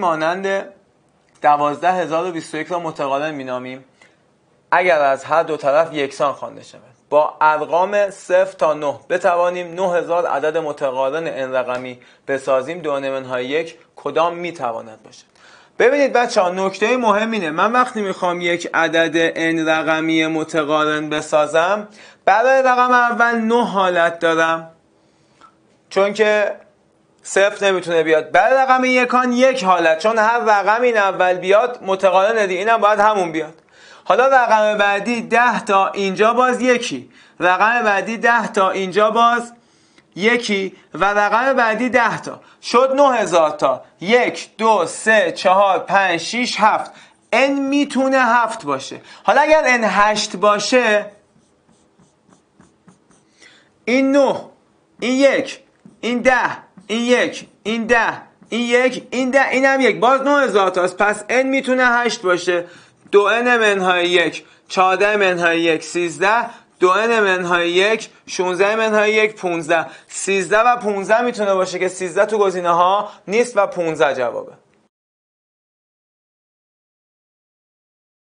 مانند 12021 را متقارن مینامیم اگر از هر دو طرف یکسان خوانده شود با ارقام 0 تا 9 بتوانیم 9000 عدد متقارن ان رقمی بسازیم دونمنهای های یک کدام میتواند باشد ببینید بچه ها نکته مهم اینه من وقتی میخوام یک عدد انرقمی رقمی متقارن بسازم برای رقم اول نه حالت دارم چون که صفر نمیتونه بیاد بعد رقم یکان یک حالت چون هر رقم این اول بیاد متقاله ندی اینم باید همون بیاد حالا رقم بعدی ده تا اینجا باز یکی رقم بعدی ده تا اینجا باز یکی و رقم بعدی ده تا شد نه هزار تا یک دو سه چهار پنج شیش هفت این میتونه هفت باشه حالا اگر ان هشت باشه این نه این یک این ده این یک این ده این یک این ده این هم یک باز نوع هزار هست پس ان میتونه هشت باشه دو من منهای یک چاده منهای یک سیزده دو من منهای یک شونزه منهای یک پونزده سیزده و پونزه میتونه باشه که سیزده تو گزینه ها نیست و پونزه جوابه